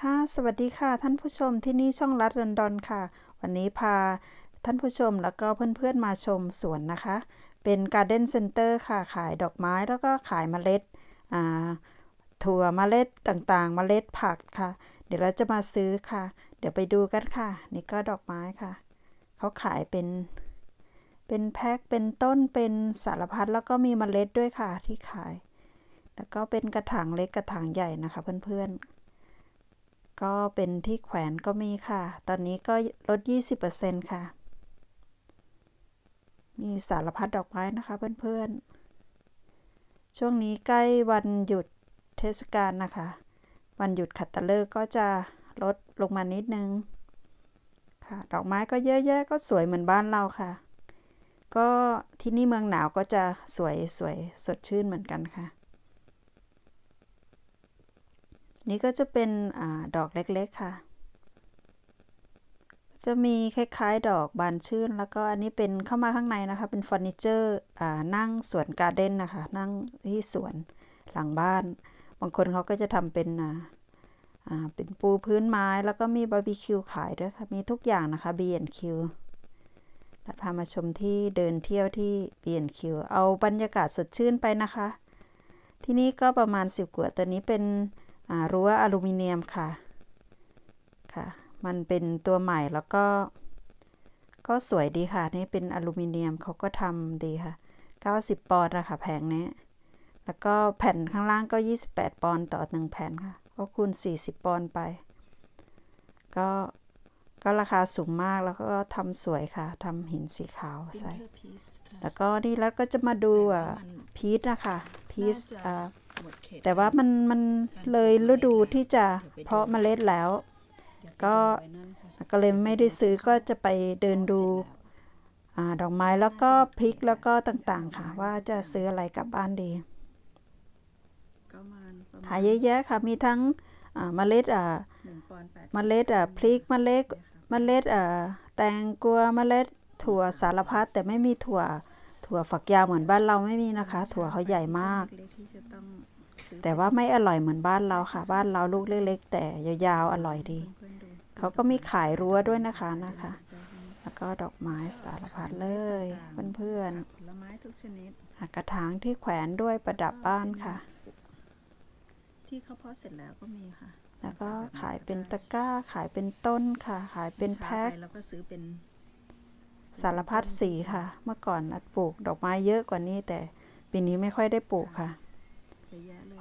ค่ะสวัสดีค่ะท่านผู้ชมที่นี่ช่องรัดเรนดอนค่ะ วันนี้พาท่านผู้ชมแล้วก็เพื่อนๆมาชมสวนนะคะ เป็นการ์เด้นเซ็นเตอร์ค่ะขายดอกไม้แล้วก็ขายมเมล็ดถั่วมเมล็ดต่างๆมเมล็ดผักค่ะ เดี๋ยวเราจะมาซื้อค่ะ เดี๋ยวไปดูกันค่ะ นี่ก็ดอกไม้ค่ะเขาขายเป็น เป็นแพ็คเป็นต้นเป็นสารพัดแล้วก็มีมเมล็ดด้วยค่ะที่ขาย แล้วก็เป็นกระถางเล็กกระถางใหญ่นะคะเพื่อนๆก็เป็นที่แขวนก็มีค่ะ ตอนนี้ก็ลด 20%ค่ะ มีสารพัดดอกไม้นะคะเพื่อนๆ ช่วงนี้ใกล้วันหยุดเทศกาลนะคะ วันหยุดขัดตะเลิกก็จะลดลงมานิดนึง ค่ะ ดอกไม้ก็เยอะแยะก็สวยเหมือนบ้านเราค่ะ ก็ที่นี่เมืองหนาวก็จะสวยสวยสดชื่นเหมือนกันค่ะนี่ก็จะเป็นอดอกเล็ก ๆค่ะ จะมีคล้ายๆ ดอกบานชื่น แล้วก็อันนี้เป็นเข้ามาข้างในนะคะ เป็นเฟอร์นิเจอร์นั่งสวนการ์เด้นนะคะ นั่งที่สวนหลังบ้าน บางคนเขาก็จะทำเป็นเป็นปูพื้นไม้ แล้วก็มีบาร์บีคิวขายด้วยค่ะ มีทุกอย่างนะคะ B&Q พามาชมที่เดินเที่ยวที่ B&Q เอาบรรยากาศสดชื่นไปนะคะ ที่นี่ก็ประมาณ 10 กว่าตัวนี้เป็นรั้วอลูมิเนียมค่ะค่ะ มันเป็นตัวใหม่แล้วก็ ก็สวยดีค่ะ นี่เป็นอลูมิเนียมเขาก็ทำดีค่ะ 90 ปอนด์นะคะแผงนี้แล้วก็แผ่นข้างล่างก็ 28 ปอนด์ต่อ1แผ่นค่ะก็คูณ40 ปอนด์ไป ก็ก็ราคาสูงมากแล้วก็ทำสวยค่ะทำหินสีขาวใส่แล้วก็นี่แล้วก็จะมาดูอ่ะพีทนะคะพีทอ่าแต่ว่ามันมันเลยฤดูที่จะเพาะเมล็ดแล้ว ก็ก็เลยไม่ได้ซื้อก็จะไปเดินดูดอกไม้แล้วก็พริกแล้วก็ต่างๆค่ะ ว่าจะซื้ออะไรกลับบ้านดีขายเยอะแยะค่ะมีทั้งเมล็ดเมล็ดพริกเมล็ดเมล็ดแตงกวเมล็ดถั่วสารพัดแต่ไม่มีถั่วถั่วฝักยาวเหมือนบ้านเราไม่มีนะคะ ถั่วเขาใหญ่มากแต่ว่าไม่อร่อยเหมือนบ้านเราค่ะ บ้านเราลูกเล็กๆแต่ยาวๆอร่อยดี เขาก็มีขายรั้วด้วยนะคะนะคะ แล้วก็ดอกไม้สารพัดเลยเพื่อนๆกระถางที่แขวนด้วยประดับบ้านค่ะที่เขาเพาะเสร็จแล้วก็มีค่ะแล้วก็ขายเป็นตะกร้าขายเป็นต้นค่ะ ขายเป็นแพ็คแล้วก็ซื้อเป็นสารพัดสีค่ะ เมื่อก่อนอัดปลูก ดอกไม้เยอะกว่านี้ แต่ปีนี้ไม่ค่อยได้ปลูกค่ะ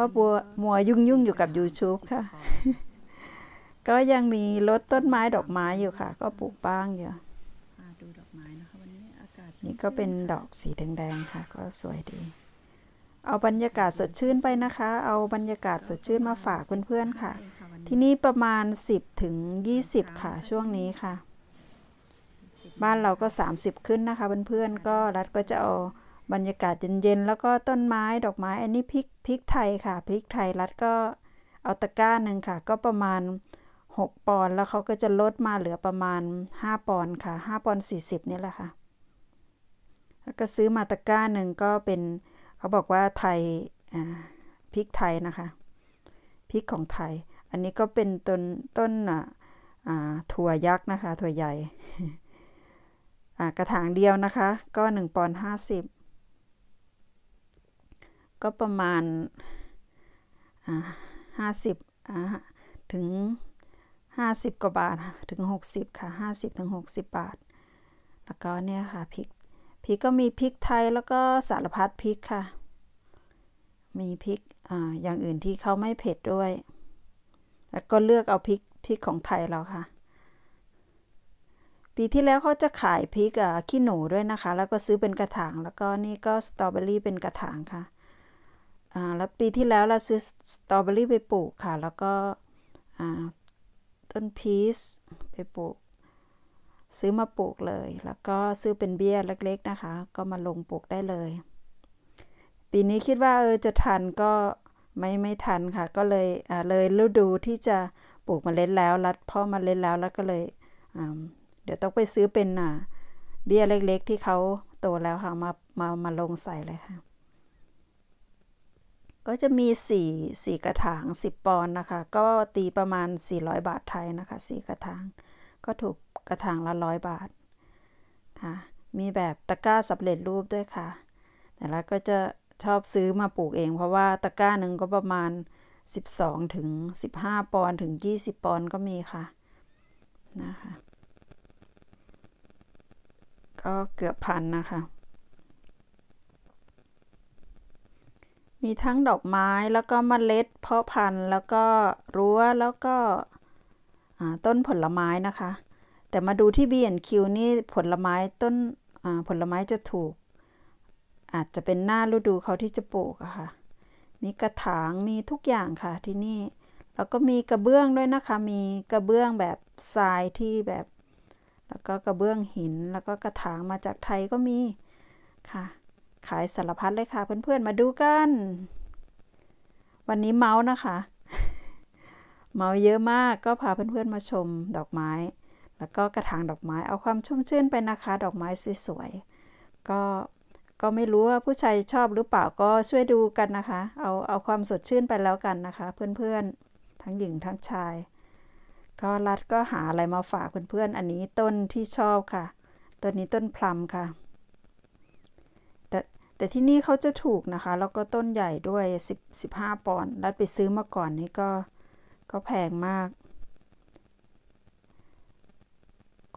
ราะบัวมัวยุ่งยุ่งอยู่กับ YouTube ค่ะ ก็ยังมีรถต้นไม้ดอกไม้อยู่ค่ะ ก็ปลูกบ้างอยู่นีานี่ก็เป็นดอกสีแดงๆค่ะ ก็สวยดี เอาบรรยากาศสดชื่นไปนะคะ เอาบรรยากาศสดชื่นมาฝากเพื่อนๆค่ะ ที่นี่ประมาณ 10 ถึง 20 ค่ะ ช่วงนี้ค่ะ บ้านเราก็ 30 ขึ้นนะคะเพื่อนๆก็รัฐก็จะเอาบรรยากาศเย็นๆ แล้วก็ต้นไม้ดอกไม้ อันนี้พริกพริกไทยค่ะพริกไทยรัดก็เอาตะกร้าหนึ่งค่ะก็ประมาณ 6 ปอนด์แล้วเขาก็จะลดมาเหลือประมาณ 5 ปอนด์ค่ะ 5 ปอนด์40นี่แหละค่ะแล้วก็ซื้อมาตะกร้าหนึ่งก็เป็นเขาบอกว่าไทยพริกไทยนะคะพริกของไทย อันนี้ก็เป็นต้นต้นถั่วยักษ์นะคะถั่วใหญ่กระถางเดียวนะคะก็ 1ปอนด์50ก็ประมาณห้าสิบถึง 50กว่าบาทถึง 60 ค่ะ 50 ถึง 60 บาท แล้วก็เนี่ยค่ะพริก พริกก็มีพริกไทยแล้วก็สารพัดพริกค่ะ มีพริกออย่างอื่นที่เขาไม่เผ็ดด้วย แล้วก็เลือกเอาพริกพริกของไทยเราค่ะ ปีที่แล้วเขาจะขายพริกขี้หนูด้วยนะคะ แล้วก็ซื้อเป็นกระถาง แล้วก็นี่ก็สตรอเบอรี่เป็นกระถางค่ะแล้วปีที่แล้วเราซื้อสตรอเบอรี่ไปปลูกค่ะ แล้วก็ต้นพีชไปปลูก ซื้อมาปลูกเลย แล้วก็ซื้อเป็นเบี้ยเล็กๆนะคะ ก็มาลงปลูกได้เลย ปีนี้คิดว่าเออจะทันก็ไม่ไม่ทันค่ะ ก็เลยเลยฤดูที่จะปลูกมเล็ดแล้วรัดพ่อมเล็ดแล้วแล้วก็เลยเดี๋ยวต้องไปซื้อเป็นเบี้ยเล็กๆ ที่เขาโตแล้วค่ะมามามาลงใส่เลยค่ะก็จะมี4 4กระถาง 10 ปอนด์นะคะ ก็ตีประมาณ 400 บาทไทยนะคะ 4 กระถางก็ถูกกระถางละ 100 บาท ค่ะ มีแบบตะกร้าสำเร็จรูปด้วยค่ะ แต่ละก็จะชอบซื้อมาปลูกเองเพราะว่าตะกร้าหนึ่งก็ประมาณ 12 ถึง 15 ปอนด์ถึง 20 ปอนด์ก็มีค่ะนะคะก็เกือบพันนะคะมีทั้งดอกไม้แล้วก็มเมล็ดเพาะพันธุ์แล้วก็รั้วแล้วก็ต้นผลไม้นะคะ แต่มาดูที่ B&Q นี่ผลไม้ต้นผลไม้จะถูก อาจจะเป็นหน้าฤดูเขาที่จะปลูกอะคะ่ะมีกระถางมีทุกอย่างค่ะที่นี่แล้วก็มีกระเบื้องด้วยนะคะ มีกระเบื้องแบบทรายที่แบบ แล้วก็กระเบื้องหิน แล้วก็กระถางมาจากไทยก็มีค่ะขายสารพัดเลยค่ะ เพื่อนๆ มาดูกันวันนี้เมาส์นะคะ เมาส์เยอะมากก็พาเพื่อนๆมาชมดอกไม้ แล้วก็กระถางดอกไม้เอาความชุ่มชื่นไปนะคะ ดอกไม้สวยๆ ก็ก็ไม่รู้ว่าผู้ชายชอบหรือเปล่าก็ช่วยดูกันนะคะ เอาเอาความสดชื่นไปแล้วกันนะคะ เพื่อนๆ ทั้งหญิงทั้งชาย ก็รัดก็หาอะไรมาฝากเพื่อนๆ อันนี้ต้นที่ชอบค่ะต้นนี้ต้นพลัมค่ะแต่ที่นี่เขาจะถูกนะคะ แล้วก็ต้นใหญ่ด้วย10 15ปอนด์รัดไปซื้อมาก่อนนี่ก็ก็แพงมาก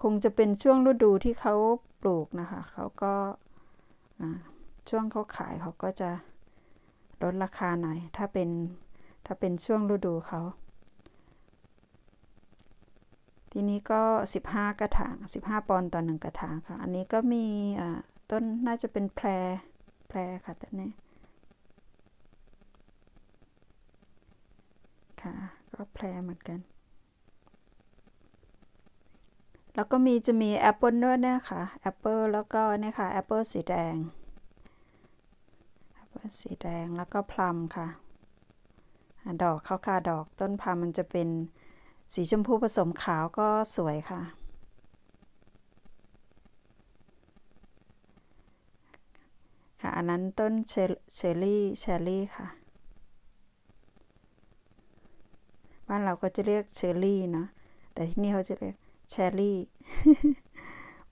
คงจะเป็นช่วงฤดูที่เขาปลูกนะคะเขาก็ช่วงเขาขายเขาก็จะลดราคาหน่อย ถ้าเป็นถ้าเป็นช่วงฤดูเขาทีนี้ก็ 15 กระถาง15ปอนต่อหนึ่งกระถางค่ะ อันนี้ก็มีต้นน่าจะเป็นแพรแร่ค่ะแต่เนียค่ะก็แรลเหมือนกัน แล้วก็มีจะมีแอปเปิลด้วยนะคะแอปเปิลแล้วก็นี่ค่ะแอปเปิลสีแดงแอปเปิลสีแดงแล้วก็พลัมค่ะดอกเขาค่ะดอกต้นพลัมมันจะเป็นสีชมพูผสมขาวก็สวยค่ะนนั้นต้นเชอรี่เชอรี่ค่ะ บ้านเราก็จะเรียกเชอรี่เนาะ แต่ที่นี่เขาจะเรียกเชอรี่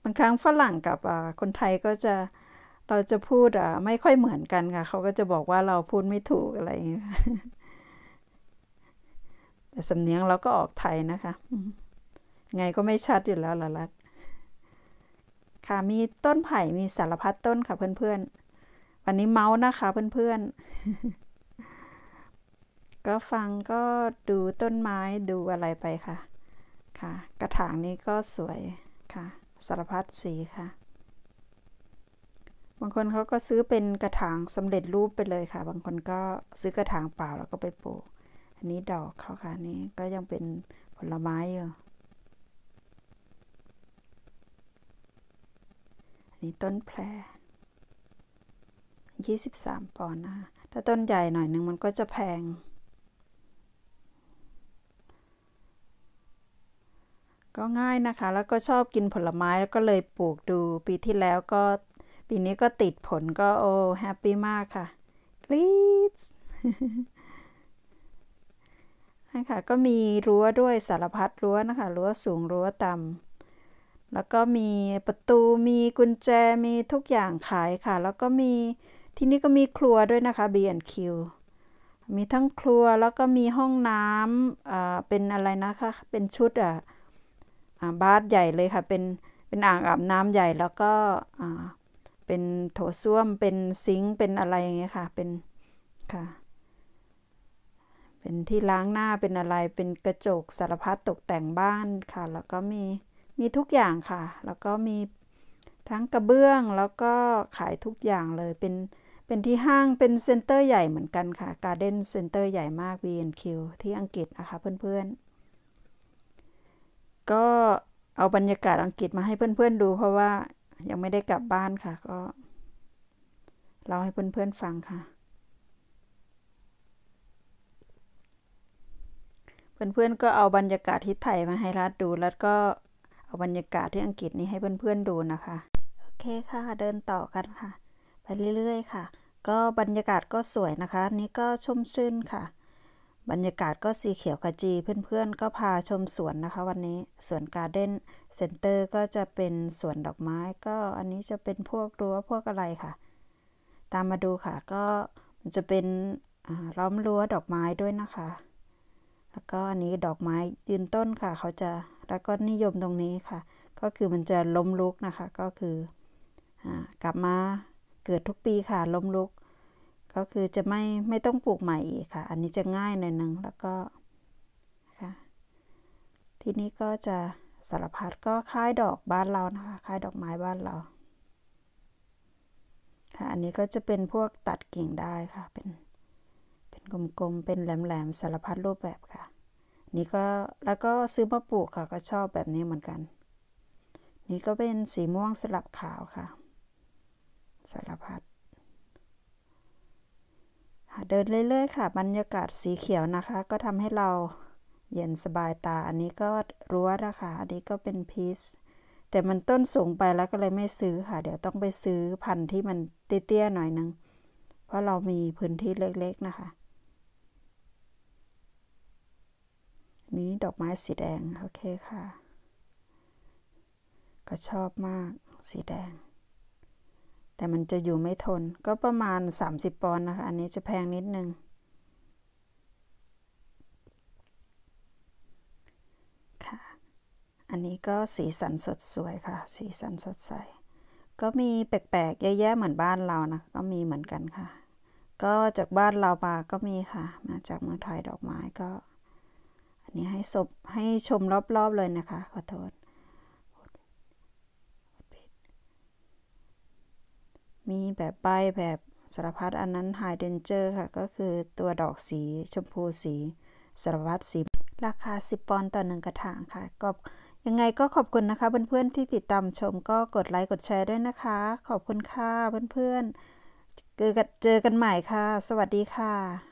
บางครั้งฝรั่งกับคนไทยก็จะ เราจะพูดไม่ค่อยเหมือนกันค่ะ เขาก็จะบอกว่าเราพูดไม่ถูกอะไรอย่างเงี้ยแต่สำเนียงเราก็ออกไทยนะคะ ไงก็ไม่ชัดอยู่แล้วละลัดค่ะ มีต้นไผ่มีสารพัดต้นค่ะ เพื่อนๆวันนี้เมาส์นะคะเพื่อน ๆ ก็ฟังก็ดูต้นไม้ดูอะไรไปค่ะ ค่ะ กระถางนี้ก็สวยค่ะ สารพัดสีค่ะ บางคนเขาก็ซื้อเป็นกระถางสำเร็จรูปไปเลยค่ะ บางคนก็ซื้อกระถางเปล่าแล้วก็ไปปลูก อันนี้ดอกเขาค่ะนี้ก็ยังเป็นผลไม้อยู่นี้ต้นแพร23ปอนด์นะะถ้าต้นใหญ่หน่อยหนึ่งมันก็จะแพง ก็ง่ายนะคะ แล้วก็ชอบกินผลไม้แล้วก็เลยปลูกดู ปีที่แล้วก็ ปีนี้ก็ติดผลก็ โอ้ แฮปปี้มากค่ะกรี๊ดนะคะก็มีรั้วด้วยสารพัดรั้วนะคะ รั้วสูงรั้วต่ำ แล้วก็มีประตู มีกุญแจ มีทุกอย่างขายค่ะ แล้วก็มีที่นี่ก็มีครัวด้วยนะคะ B&Q มีทั้งครัวแล้วก็มีห้องน้ำเป็นอะไรนะคะ เป็นชุดอ่ะบาร์ใหญ่เลยค่ะ เป็น เป็นอ่างอาบน้ำใหญ่แล้วก็เป็นโถส้วม เป็นซิงเป็นอะไรอย่างเงี้ยค่ะเป็น ค่ะ เป็นที่ล้างหน้า เป็นอะไร เป็นกระจกสารพัดตกแต่งบ้านค่ะ แล้วก็มี มีทุกอย่างค่ะ แล้วก็มี ทั้งกระเบื้องแล้วก็ขายทุกอย่างเลย เป็นเป็นที่ห้างเป็นเซ็นเตอร์ใหญ่เหมือนกันค่ะ การ์เด้นเซ็นเตอร์ใหญ่มาก B&Q ที่อังกฤษนะคะเพื่อนๆ ก็เอาบรรยากาศอังกฤษมาให้เพื่อนๆดู เพราะว่ายังไม่ได้กลับบ้านค่ะก็เล่าให้เพื่อนๆฟังค่ะ เพื่อนๆก็เอาบรรยากาศที่ไทยมาให้รัดดู แล้วก็เอาบรรยากาศที่อังกฤษนี้ให้เพื่อน ๆดูนะคะโอเคค่ะเดินต่อกันค่ะไปเรื่อยๆค่ะ ก็บรรยากาศก็สวยนะคะ นี่ก็ชุ่มชื่นค่ะ บรรยากาศก็สีเขียวขจี เพื่อนๆ ก็พาชมสวนนะคะวันนี้ สวนการ์เด้นเซ็นเตอร์ก็จะเป็นสวนดอกไม้ ก็อันนี้จะเป็นพวกรั้วพวกอะไรค่ะ ตามมาดูค่ะ ก็จะเป็นล้อมรั้วดอกไม้ด้วยนะคะ แล้วก็อันนี้ดอกไม้ยืนต้นค่ะ เขาจะแล้วก็นิยมตรงนี้ค่ะ ก็คือมันจะล้มลุกนะคะ ก็คือกลับมาเกิดทุกปีค่ะล้มลุก ก็คือจะไม่ไม่ต้องปลูกใหม่อีกค่ะ อันนี้จะง่ายหน่อยนึงแล้วก็ค่ะทีนี้ก็จะสารพัดก็คล้ายดอกบ้านเรานะคะคล้ายดอกไม้บ้านเรา ค่ะอันนี้ก็จะเป็นพวกตัดกิ่งได้ค่ะ เป็นเป็นกลมๆ เป็นแหลมๆ สารพัดรูปแบบค่ะ นี่ก็ แล้วก็ซื้อมาปลูกค่ะก็ชอบแบบนี้เหมือนกัน นี่ก็เป็นสีม่วงสลับขาวค่ะสารพัดเดินเรื่อยๆ ค่ะบรรยากาศสีเขียวนะคะ ก็ทำให้เราเย็นสบายตาอันนี้ก็รั้วนะคะอันนี้ก็เป็นพีชแต่มันต้นสูงไปแล้วก็เลยไม่ซื้อค่ะ เดี๋ยวต้องไปซื้อพันธุ์ที่มันเตี้ยๆหน่อยนึงเพราะเรามีพื้นที่เล็กๆนะคะ นี้ดอกไม้สีแดงโอเคค่ะ ก็ชอบมากสีแดงแต่มันจะอยู่ไม่ทนก็ประมาณ 30 ปอนด์นะคะอันนี้จะแพงนิดนึงค่ะอันนี้ก็สีสันสดสวยค่ะ สีสันสดใสก็มีแปลกๆ แย่ๆเหมือนบ้านเรานะก็มีเหมือนกันค่ะ ก็จากบ้านเรามาก็มีค่ะ มาจากเมืองไทยดอกไม้ก็ อันนี้ให้ศพให้ชมรอบๆเลยนะคะ ขอโทษมีแบบใบแบบสารพัดอันนั้นไฮเดนเจอร์ค่ะ ก็คือตัวดอกสี ชมพูสีสารพัดสีราคา 10 ปอนด์ต่อ 1 กระถางค่ะ ก็ยังไงก็ขอบคุณนะคะ เพื่อนๆที่ติดตามชมก็กดไลค์กดแชร์ด้วยนะคะ ขอบคุณค่ะเพื่อนๆเจอกันใหม่ค่ะ สวัสดีค่ะ